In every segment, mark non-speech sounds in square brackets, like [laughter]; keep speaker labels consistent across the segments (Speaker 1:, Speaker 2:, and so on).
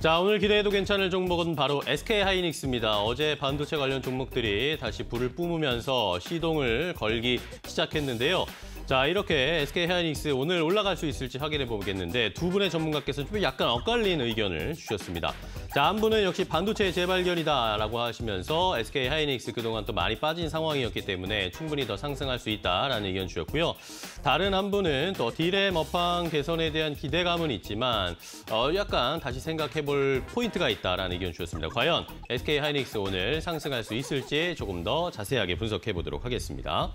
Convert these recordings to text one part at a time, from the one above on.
Speaker 1: 자, 오늘 기대해도 괜찮을 종목은 바로 SK하이닉스입니다. 어제 반도체 관련 종목들이 다시 불을 뿜으면서 시동을 걸기 시작했는데요. 자 이렇게 SK 하이닉스 오늘 올라갈 수 있을지 확인해 보겠는데 두 분의 전문가께서 좀 약간 엇갈린 의견을 주셨습니다. 자한 분은 역시 반도체의 재발견이다라고 하시면서 SK 하이닉스 그동안 또 많이 빠진 상황이었기 때문에 충분히 더 상승할 수 있다라는 의견 주셨고요. 다른 한 분은 또 딜의 업황 개선에 대한 기대감은 있지만 어, 약간 다시 생각해 볼 포인트가 있다라는 의견 주셨습니다. 과연 SK 하이닉스 오늘 상승할 수 있을지 조금 더 자세하게 분석해 보도록 하겠습니다.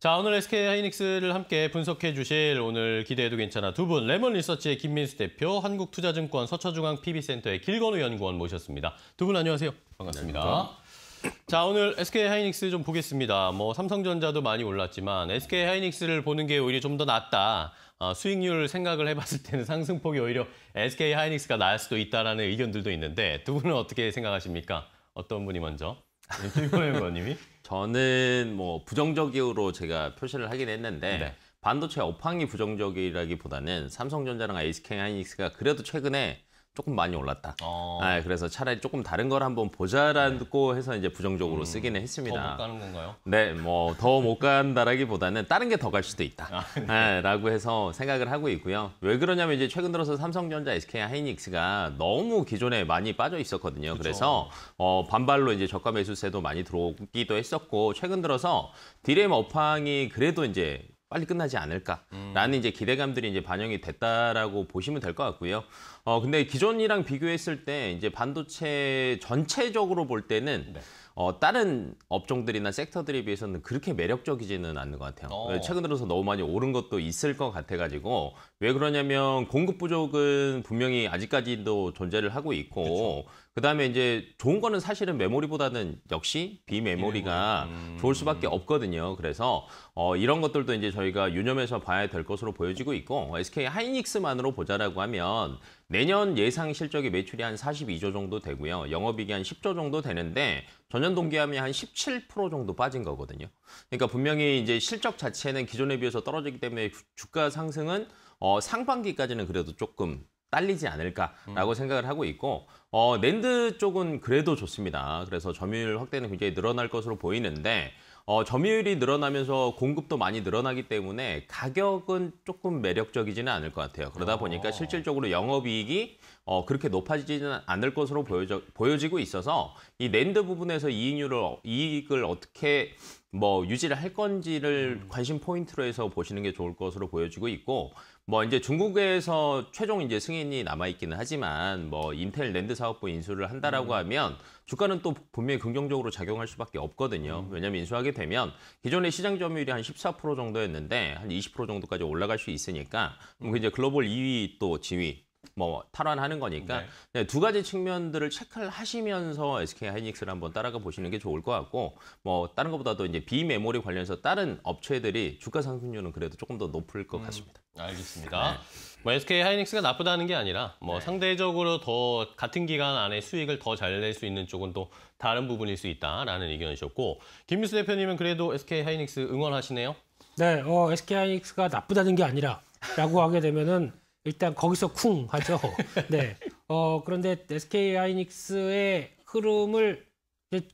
Speaker 1: 자, 오늘 SK 하이닉스를 함께 분석해 주실 오늘 기대해도 괜찮아 두 분, 레몬 리서치의 김민수 대표, 한국투자증권 서초중앙 PB센터의 길건우 연구원 모셨습니다. 두 분 안녕하세요. 반갑습니다. 안녕하십니까? 자, 오늘 SK 하이닉스 좀 보겠습니다. 뭐 삼성전자도 많이 올랐지만 SK 하이닉스를 보는 게 오히려 좀 더 낫다. 아, 수익률 생각을 해봤을 때는 [laughs] 상승폭이 오히려 SK 하이닉스가 나을 수도 있다라는 의견들도 있는데 두 분은 어떻게 생각하십니까?
Speaker 2: 어떤 분이 먼저? 네, 김호영님이 저는 뭐 부정적으로 제가 표시를 하긴 했는데 네. 반도체 업황이 부정적이라기보다는 삼성전자랑 SK 하이닉스가 그래도 최근에 조금 많이 올랐다. 어. 아, 그래서 차라리 조금 다른 걸 한번 보자라고 네. 해서 이제 부정적으로 음, 쓰기는 했습니다. 더 못 가는 건가요? 네, 뭐 더 못 간다라기보다는 다른 게 더 갈 수도 있다. 아, 네. 네, 라고 해서 생각을 하고 있고요. 왜 그러냐면 이제 최근 들어서 삼성전자, SK 하이닉스가 너무 기존에 많이 빠져 있었거든요. 그쵸. 그래서 어, 반발로 이제 저가 매수세도 많이 들어오기도 했었고 최근 들어서 디램 업황이 그래도 이제 빨리 끝나지 않을까라는 음. 이제 기대감들이 이제 반영이 됐다라고 보시면 될 것 같고요. 어 근데 기존이랑 비교했을 때 이제 반도체 전체적으로 볼 때는 네. 어, 다른 업종들이나 섹터들에 비해서는 그렇게 매력적이지는 않는 것 같아요. 어. 최근 들어서 너무 많이 오른 것도 있을 것 같아가지고 왜 그러냐면 공급 부족은 분명히 아직까지도 존재를 하고 있고 그 다음에 이제 좋은 거는 사실은 메모리보다는 역시 비메모리가 음. 좋을 수밖에 없거든요. 그래서 어, 이런 것들도 이제 저희가 유념해서 봐야 될 것으로 보여지고 있고 SK 하이닉스만으로 보자라고 하면 내년 예상 실적이 매출이 한 42조 정도 되고요. 영업이익이 한 10조 정도 되는데 전년 동기함이 한 17% 정도 빠진 거거든요. 그러니까 분명히 이제 실적 자체는 기존에 비해서 떨어지기 때문에 주가 상승은 어, 상반기까지는 그래도 조금 딸리지 않을까라고 음. 생각을 하고 있고 어, 랜드 쪽은 그래도 좋습니다. 그래서 점유율 확대는 굉장히 늘어날 것으로 보이는데 어, 점유율이 늘어나면서 공급도 많이 늘어나기 때문에 가격은 조금 매력적이지는 않을 것 같아요. 그러다 어. 보니까 실질적으로 영업이익이 어, 그렇게 높아지지는 않을 것으로 보여져, 보여지고 있어서 이 랜드 부분에서 이익률을 이익을 어떻게 뭐 유지를 할 건지를 음. 관심 포인트로 해서 보시는 게 좋을 것으로 보여지고 있고 뭐 이제 중국에서 최종 이제 승인이 남아 있기는 하지만 뭐 인텔 랜드 사업부 인수를 한다라고 음. 하면 주가는 또 분명히 긍정적으로 작용할 수밖에 없거든요. 음. 왜냐하면 인수하게 되면 기존의 시장 점유율이 한 14% 정도였는데 한 20% 정도까지 올라갈 수 있으니까 음. 이제 글로벌 2위 또 지위 뭐 탈환하는 거니까 네. 네, 두 가지 측면들을 체크를 하시면서 SK 하이닉스를 한번 따라가 보시는 게 좋을 것 같고 뭐 다른 것보다도 이제 비메모리 관련해서 다른 업체들이 주가 상승률은 그래도 조금 더 높을 것 음, 같습니다. 알겠습니다. 네. 뭐 SK 하이닉스가
Speaker 1: 나쁘다는 게 아니라 뭐 네. 상대적으로 더 같은 기간 안에 수익을 더 잘 낼 수 있는 쪽은 또 다른 부분일 수 있다라는 의견이셨고 김미수 대표님은 그래도 SK 하이닉스 응원하시네요.
Speaker 3: 네, 어, SK 하이닉스가 나쁘다는 게 아니라라고 하게 되면은. 일단 거기서 쿵 하죠. [laughs] 네. 어, 그런데 SK 하이닉스의 흐름을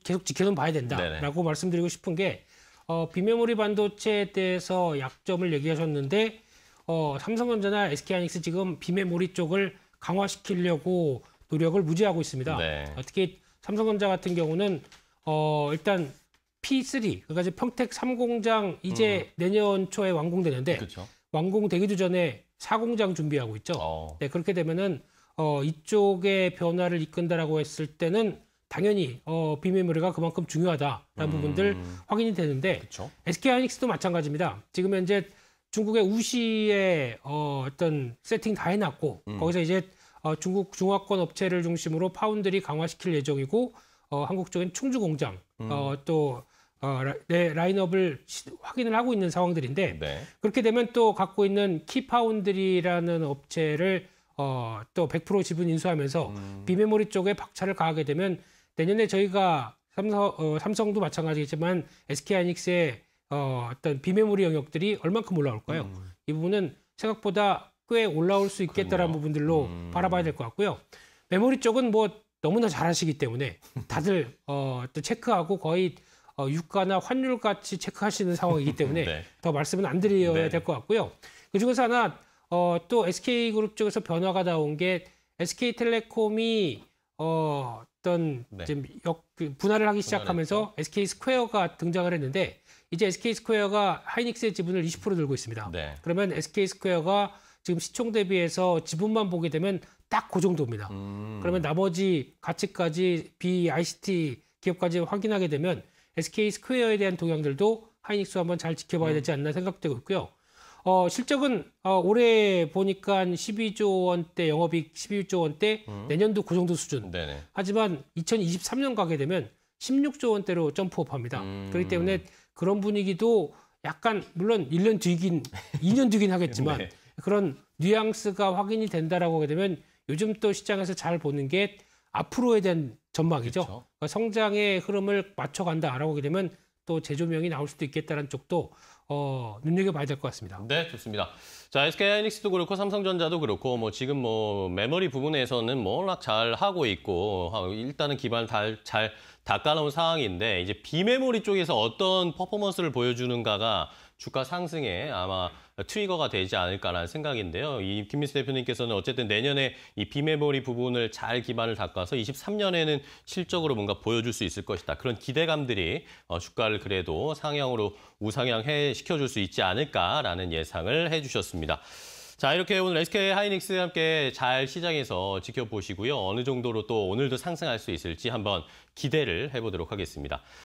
Speaker 3: 계속 지켜는 봐야 된다라고 네네. 말씀드리고 싶은 게 어, 비메모리 반도체에 대해서 약점을 얘기하셨는데 어, 삼성전자나 SK 하이닉스 지금 비메모리 쪽을 강화시키려고 노력을 무지하고 있습니다. 네. 특히 삼성전자 같은 경우는 어, 일단 P3 그러니까 평택 3공장 이제 음. 내년 초에 완공되는데 그쵸. 완공 되기도 전에 사공장 준비하고 있죠. 어. 네, 그렇게 되면은 어, 이쪽의 변화를 이끈다라고 했을 때는 당연히 어, 비메모리가 그만큼 중요하다라는 음... 부분들 확인이 되는데 그쵸? SK 하이닉스도 마찬가지입니다. 지금 현재 중국의 우시의 어, 어떤 세팅 다 해놨고 음. 거기서 이제 어, 중국 중화권 업체를 중심으로 파운드리 강화시킬 예정이고 어, 한국 쪽엔 충주 공장 음. 어, 또 어, 네, 라인업을 확인을 하고 있는 상황들인데 네. 그렇게 되면 또 갖고 있는 키파운드리라는 업체를 어, 또100% 지분 인수하면서 음. 비메모리 쪽에 박차를 가하게 되면 내년에 저희가 삼성, 어, 삼성도 마찬가지겠지만 SK 하이닉스의 어, 어떤 비메모리 영역들이 얼만큼 올라올까요? 음. 이 부분은 생각보다 꽤 올라올 수 있겠다라는 그렇요 부분들로 음. 바라봐야 될 것 같고요. 메모리 쪽은 뭐 너무나 잘하시기 때문에 다들 어, 또 체크하고 거의 어, 유가나 환율 같이 체크할수있는 상황이기 [laughs] 때문에 네. 더 말씀은 안 드려야 네. 될것 같고요. 그중에서 하나 어, 또 SK그룹 쪽에서 변화가 나온 게 SK텔레콤이 어, 어떤 네. 지금 역, 그 분할을 하기 시작하면서 분할했죠. SK스퀘어가 등장을 했는데 이제 SK스퀘어가 하이닉스의 지분을 20% 들고 있습니다. 네. 그러면 SK스퀘어가 지금 시총 대비해서 지분만 보게 되면 딱 그 정도입니다. 음. 그러면 나머지 가치까지 BICT 기업까지 확인하게 되면 SK 스퀘어에 대한 동향들도 하이닉스 한번 잘 지켜봐야 음. 되지 않나 생각되고 있고요. 어, 실적은 어, 올해 보니까 한 12조 원대 영업이익 11조 원대 음. 내년도 그 정도 수준. 네네. 하지만 2023년 가게 되면 16조 원대로 점프업합니다. 음. 그렇기 때문에 그런 분위기도 약간 물론 1년 뒤긴 2년 뒤긴 하겠지만 [laughs] 네. 그런 뉘앙스가 확인이 된다라고 하게 되면 요즘 또 시장에서 잘 보는 게 앞으로에 대한 전망이죠. 그렇죠. 그러니까 성장의 흐름을 맞춰간다라고 하게 되면 또 재조명이 나올 수도 있겠다는 쪽도 어, 눈여겨봐야 될 것 같습니다.
Speaker 1: 네, 좋습니다. 자, SK하이닉스도 그렇고 삼성전자도 그렇고 뭐 지금 뭐 메모리 부분에서는 뭐 워낙 잘 하고 있고 아, 일단은 기반을 잘, 잘 닦아놓은 상황인데 이제 비메모리 쪽에서 어떤 퍼포먼스를 보여주는가가 주가 상승에 아마 트리거가 되지 않을까라는 생각인데요. 이 김민수 대표님께서는 어쨌든 내년에 이 비메모리 부분을 잘 기반을 닦아서 23년에는 실적으로 뭔가 보여줄 수 있을 것이다. 그런 기대감들이 어, 주가를 그래도 상향으로 우상향해 시켜줄 수 있지 않을까라는 예상을 해주셨습니다. 자, 이렇게 오늘 SK 하이닉스 함께 잘 시장에서 지켜보시고요. 어느 정도로 또 오늘도 상승할 수 있을지 한번 기대를 해보도록 하겠습니다.